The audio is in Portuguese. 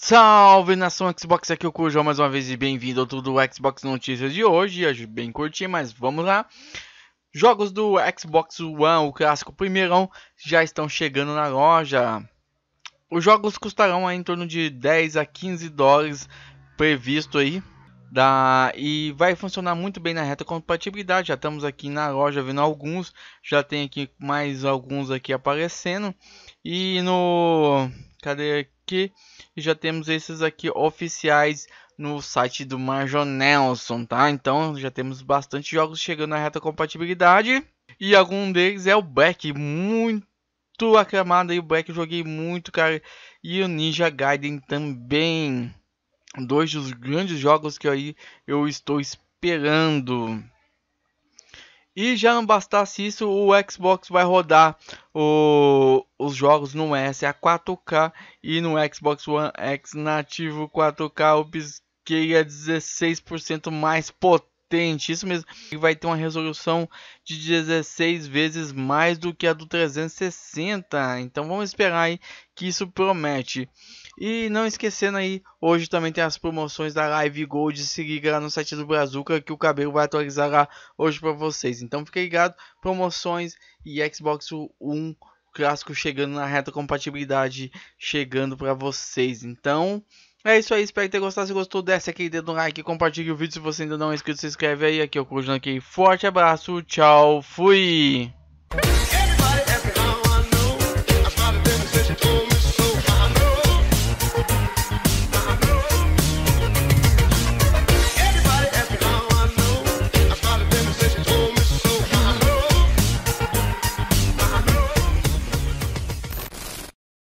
Salve nação Xbox, aqui é o Cujo mais uma vez e bem-vindo ao Tudo Xbox Notícias de hoje. Hoje bem curtinho, mas vamos lá. Jogos do Xbox One, o clássico primeirão, já estão chegando na loja. Os jogos custarão em torno de 10 a 15 dólares previsto aí. Da, e vai funcionar muito bem na reta compatibilidade. Já estamos aqui na loja vendo alguns, já tem aqui mais alguns aqui aparecendo. E no cadê aqui? E já temos esses aqui oficiais no site do Major Nelson, tá? Então já temos bastante jogos chegando na reta compatibilidade. E algum deles é o Black, muito aclamado aí. O Black eu joguei muito, cara. E o Ninja Gaiden também. Dois dos grandes jogos que aí eu estou esperando. E já não bastasse isso, o Xbox vai rodar o, os jogos no S a 4K e no Xbox One X nativo 4K, o que é 16% mais potente potentíssima e vai ter uma resolução de 16 vezes mais do que a do 360. Então vamos esperar aí que isso promete. E não esquecendo aí, hoje também tem as promoções da Live Gold. Se liga lá no site do Brazuca que o cabelo vai atualizar lá hoje para vocês. Então fique ligado, promoções e Xbox One clássico chegando na reta compatibilidade chegando para vocês. Então, é isso aí, espero que tenha gostado. Se gostou, desce aqui, dedo no like, compartilhe o vídeo. Se você ainda não é inscrito, se inscreve aí. Aqui é o Cujão aqui. Forte abraço, tchau, fui!